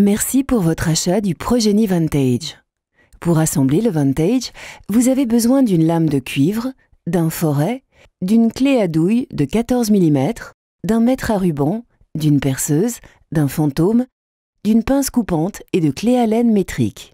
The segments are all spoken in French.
Merci pour votre achat du Progeny Vantage. Pour assembler le Vantage, vous avez besoin d'une lame de cuivre, d'un forêt, d'une clé à douille de 14 mm, d'un mètre à ruban, d'une perceuse, d'un fantôme, d'une pince coupante et de clé à laine métrique.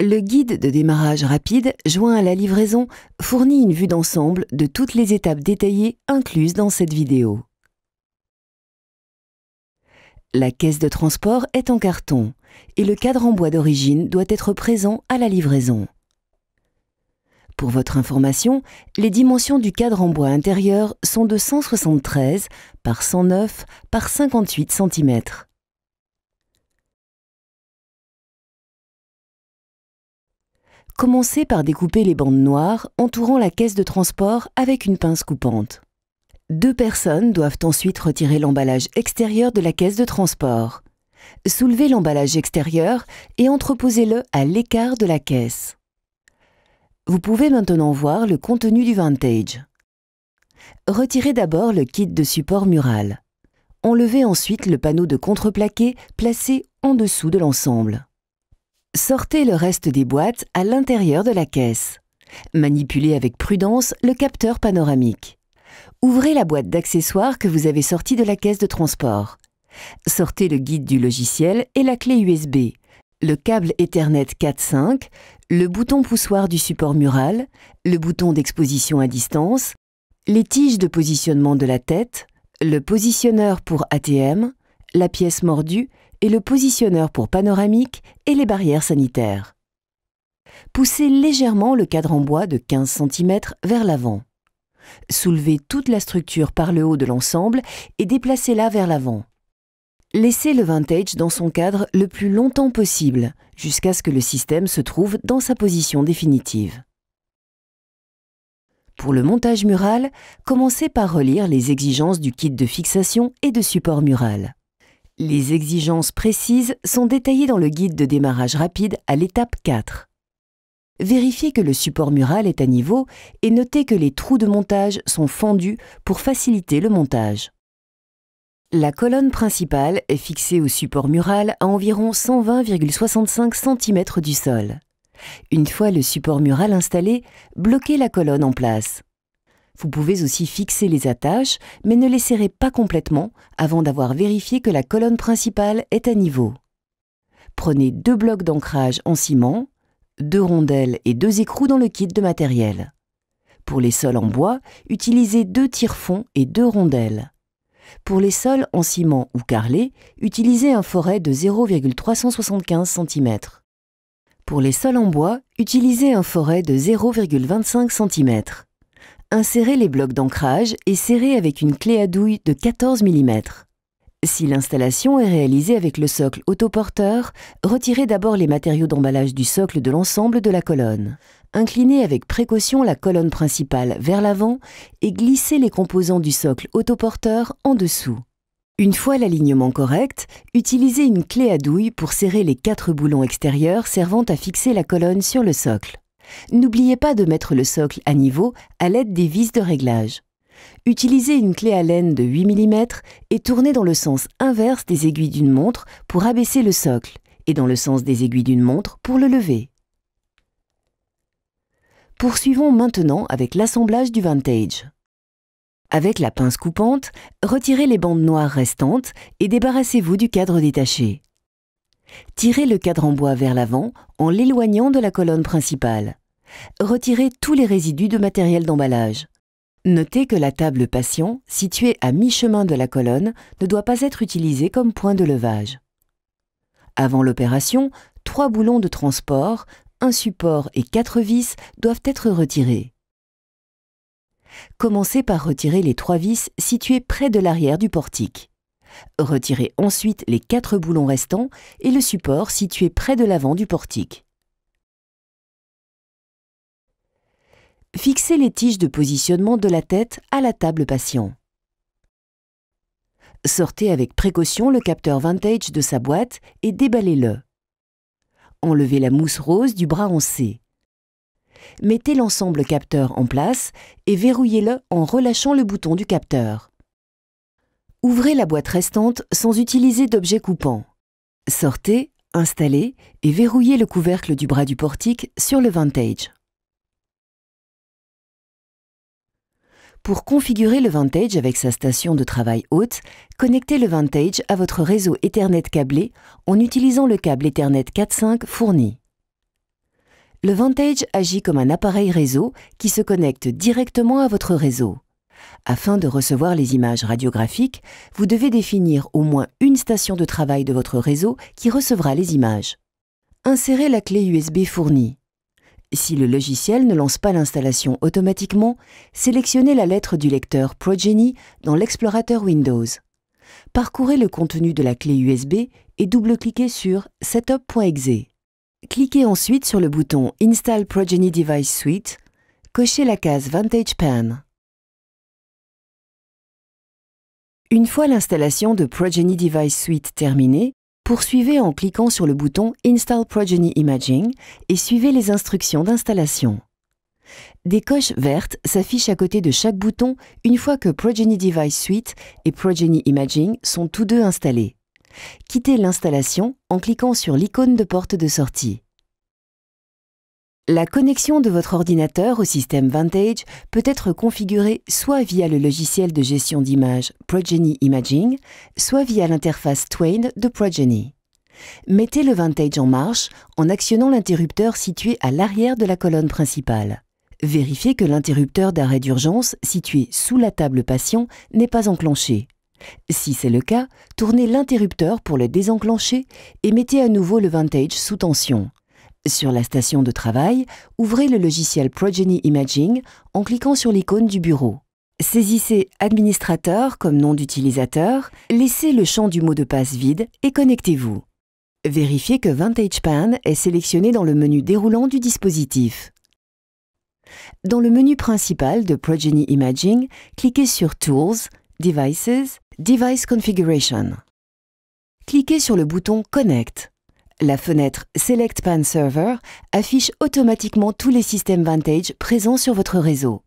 Le guide de démarrage rapide, joint à la livraison, fournit une vue d'ensemble de toutes les étapes détaillées incluses dans cette vidéo. La caisse de transport est en carton et le cadre en bois d'origine doit être présent à la livraison. Pour votre information, les dimensions du cadre en bois intérieur sont de 173 par 109 par 58 cm. Commencez par découper les bandes noires entourant la caisse de transport avec une pince coupante. Deux personnes doivent ensuite retirer l'emballage extérieur de la caisse de transport. Soulevez l'emballage extérieur et entreposez-le à l'écart de la caisse. Vous pouvez maintenant voir le contenu du vintage. Retirez d'abord le kit de support mural. Enlevez ensuite le panneau de contreplaqué placé en dessous de l'ensemble. Sortez le reste des boîtes à l'intérieur de la caisse. Manipulez avec prudence le capteur panoramique. Ouvrez la boîte d'accessoires que vous avez sortie de la caisse de transport. Sortez le guide du logiciel et la clé USB, le câble Ethernet 4.5, le bouton poussoir du support mural, le bouton d'exposition à distance, les tiges de positionnement de la tête, le positionneur pour ATM, la pièce mordue et le positionneur pour panoramique et les barrières sanitaires. Poussez légèrement le cadre en bois de 15 cm vers l'avant. Soulevez toute la structure par le haut de l'ensemble et déplacez-la vers l'avant. Laissez le vintage dans son cadre le plus longtemps possible, jusqu'à ce que le système se trouve dans sa position définitive. Pour le montage mural, commencez par relire les exigences du kit de fixation et de support mural. Les exigences précises sont détaillées dans le guide de démarrage rapide à l'étape 4. Vérifiez que le support mural est à niveau et notez que les trous de montage sont fendus pour faciliter le montage. La colonne principale est fixée au support mural à environ 120,65 cm du sol. Une fois le support mural installé, bloquez la colonne en place. Vous pouvez aussi fixer les attaches, mais ne les serrez pas complètement avant d'avoir vérifié que la colonne principale est à niveau. Prenez deux blocs d'ancrage en ciment, deux rondelles et deux écrous dans le kit de matériel. Pour les sols en bois, utilisez deux tire-fonds et deux rondelles. Pour les sols en ciment ou carrelé, utilisez un forêt de 0,375 cm. Pour les sols en bois, utilisez un forêt de 0,25 cm. Insérez les blocs d'ancrage et serrez avec une clé à douille de 14 mm. Si l'installation est réalisée avec le socle autoporteur, retirez d'abord les matériaux d'emballage du socle de l'ensemble de la colonne. Inclinez avec précaution la colonne principale vers l'avant et glissez les composants du socle autoporteur en dessous. Une fois l'alignement correct, utilisez une clé à douille pour serrer les quatre boulons extérieurs servant à fixer la colonne sur le socle. N'oubliez pas de mettre le socle à niveau à l'aide des vis de réglage. Utilisez une clé laine de 8 mm et tournez dans le sens inverse des aiguilles d'une montre pour abaisser le socle et dans le sens des aiguilles d'une montre pour le lever. Poursuivons maintenant avec l'assemblage du vintage. Avec la pince coupante, retirez les bandes noires restantes et débarrassez-vous du cadre détaché. Tirez le cadre en bois vers l'avant en l'éloignant de la colonne principale. Retirez tous les résidus de matériel d'emballage. Notez que la table patient, située à mi-chemin de la colonne, ne doit pas être utilisée comme point de levage. Avant l'opération, trois boulons de transport, un support et quatre vis doivent être retirés. Commencez par retirer les trois vis situées près de l'arrière du portique. Retirez ensuite les quatre boulons restants et le support situé près de l'avant du portique. Fixez les tiges de positionnement de la tête à la table patient. Sortez avec précaution le capteur vintage de sa boîte et déballez-le. Enlevez la mousse rose du bras en C. Mettez l'ensemble capteur en place et verrouillez-le en relâchant le bouton du capteur. Ouvrez la boîte restante sans utiliser d'objet coupant. Sortez, installez et verrouillez le couvercle du bras du portique sur le vintage. Pour configurer le Vantage avec sa station de travail haute, connectez le Vantage à votre réseau Ethernet câblé en utilisant le câble Ethernet 4.5 fourni. Le Vantage agit comme un appareil réseau qui se connecte directement à votre réseau. Afin de recevoir les images radiographiques, vous devez définir au moins une station de travail de votre réseau qui recevra les images. Insérez la clé USB fournie. Si le logiciel ne lance pas l'installation automatiquement, sélectionnez la lettre du lecteur Progeny dans l'explorateur Windows. Parcourez le contenu de la clé USB et double-cliquez sur Setup.exe. Cliquez ensuite sur le bouton Install Progeny Device Suite, cochez la case Vantage Pan. Une fois l'installation de Progeny Device Suite terminée, Poursuivez en cliquant sur le bouton Install Progeny Imaging et suivez les instructions d'installation. Des coches vertes s'affichent à côté de chaque bouton une fois que Progeny Device Suite et Progeny Imaging sont tous deux installés. Quittez l'installation en cliquant sur l'icône de porte de sortie. La connexion de votre ordinateur au système Vantage peut être configurée soit via le logiciel de gestion d'image Progeny Imaging, soit via l'interface Twain de Progeny. Mettez le Vantage en marche en actionnant l'interrupteur situé à l'arrière de la colonne principale. Vérifiez que l'interrupteur d'arrêt d'urgence situé sous la table patient n'est pas enclenché. Si c'est le cas, tournez l'interrupteur pour le désenclencher et mettez à nouveau le Vantage sous tension. Sur la station de travail, ouvrez le logiciel Progeny Imaging en cliquant sur l'icône du bureau. Saisissez Administrateur comme nom d'utilisateur, laissez le champ du mot de passe vide et connectez-vous. Vérifiez que Pan est sélectionné dans le menu déroulant du dispositif. Dans le menu principal de Progeny Imaging, cliquez sur Tools, Devices, Device Configuration. Cliquez sur le bouton Connect. La fenêtre Select PAN Server affiche automatiquement tous les systèmes Vantage présents sur votre réseau.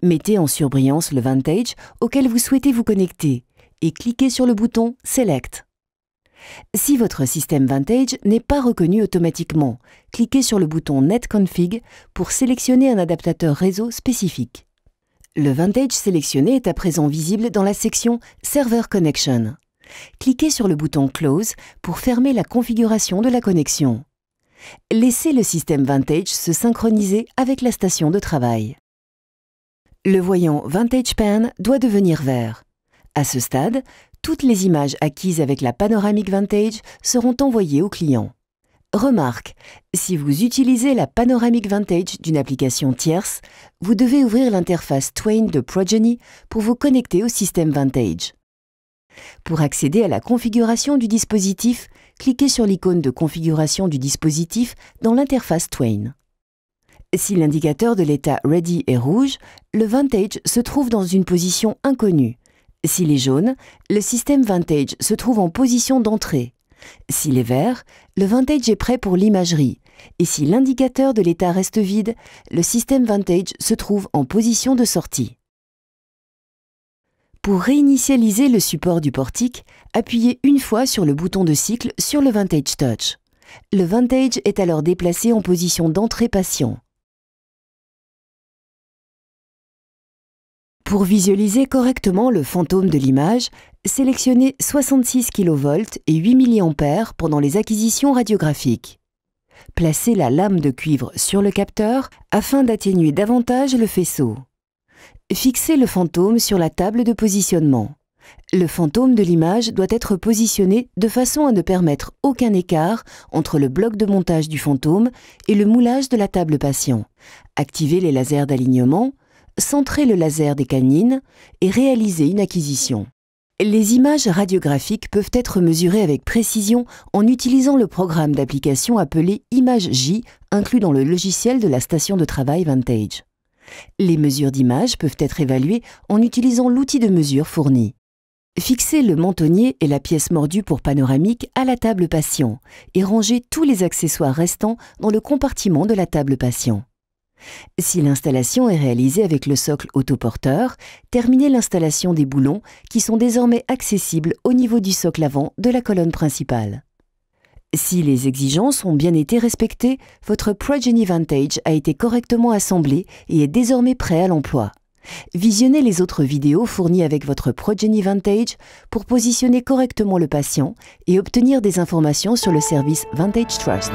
Mettez en surbrillance le Vantage auquel vous souhaitez vous connecter et cliquez sur le bouton Select. Si votre système Vantage n'est pas reconnu automatiquement, cliquez sur le bouton NetConfig pour sélectionner un adaptateur réseau spécifique. Le Vantage sélectionné est à présent visible dans la section Server Connection. Cliquez sur le bouton Close pour fermer la configuration de la connexion. Laissez le système Vantage se synchroniser avec la station de travail. Le voyant Vantage Pan doit devenir vert. À ce stade, toutes les images acquises avec la Panoramic Vantage seront envoyées au client. Remarque, si vous utilisez la Panoramic Vantage d'une application tierce, vous devez ouvrir l'interface Twain de Progeny pour vous connecter au système Vantage. Pour accéder à la configuration du dispositif, cliquez sur l'icône de configuration du dispositif dans l'interface Twain. Si l'indicateur de l'état Ready est rouge, le Vantage se trouve dans une position inconnue. S'il est jaune, le système Vantage se trouve en position d'entrée. S'il est vert, le Vantage est prêt pour l'imagerie. Et si l'indicateur de l'état reste vide, le système Vantage se trouve en position de sortie. Pour réinitialiser le support du portique, appuyez une fois sur le bouton de cycle sur le Vintage Touch. Le Vintage est alors déplacé en position d'entrée patient. Pour visualiser correctement le fantôme de l'image, sélectionnez 66 kV et 8 mA pendant les acquisitions radiographiques. Placez la lame de cuivre sur le capteur afin d'atténuer davantage le faisceau. Fixez le fantôme sur la table de positionnement. Le fantôme de l'image doit être positionné de façon à ne permettre aucun écart entre le bloc de montage du fantôme et le moulage de la table patient. Activez les lasers d'alignement, centrez le laser des canines et réalisez une acquisition. Les images radiographiques peuvent être mesurées avec précision en utilisant le programme d'application appelé ImageJ, inclus dans le logiciel de la station de travail Vantage. Les mesures d'image peuvent être évaluées en utilisant l'outil de mesure fourni. Fixez le mentonnier et la pièce mordue pour panoramique à la table patient et rangez tous les accessoires restants dans le compartiment de la table patient. Si l'installation est réalisée avec le socle autoporteur, terminez l'installation des boulons qui sont désormais accessibles au niveau du socle avant de la colonne principale. Si les exigences ont bien été respectées, votre Progeny Vantage a été correctement assemblé et est désormais prêt à l'emploi. Visionnez les autres vidéos fournies avec votre Progeny Vantage pour positionner correctement le patient et obtenir des informations sur le service Vantage Trust.